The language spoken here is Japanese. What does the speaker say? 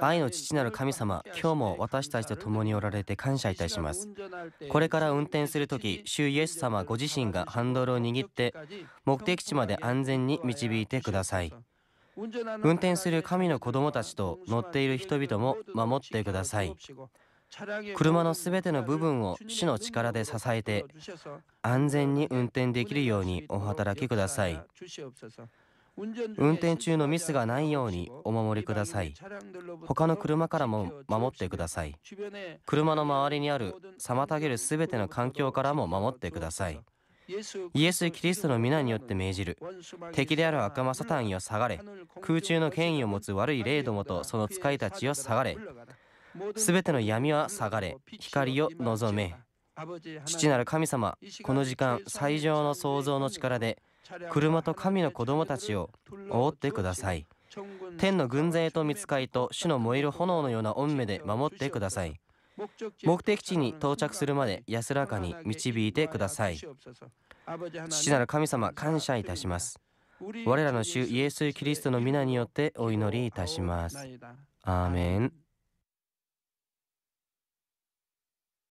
愛の父なる神様、今日も私たちと共におられて感謝いたします。これから運転する時主イエス様ご自身がハンドルを握って、目的地まで安全に導いてください。運転する神の子供たちと乗っている人々も守ってください。車のすべての部分を主の力で支えて安全に運転できるようにお働きください。運転中のミスがないようにお守りください他の車からも守ってください車の周りにある妨げるすべての環境からも守ってくださいイエス・キリストの皆によって命じる敵である悪魔サタンよ下がれ空中の権威を持つ悪い霊どもとその使いたちよ下がれすべての闇は下がれ光を望め父なる神様この時間最上の創造の力で車と神の子供たちを覆ってください天の軍勢と見つかいと主の燃える炎のような御目で守ってください目的地に到着するまで安らかに導いてください父なる神様感謝いたします我らの主イエス・キリストの皆によってお祈りいたしますアーメン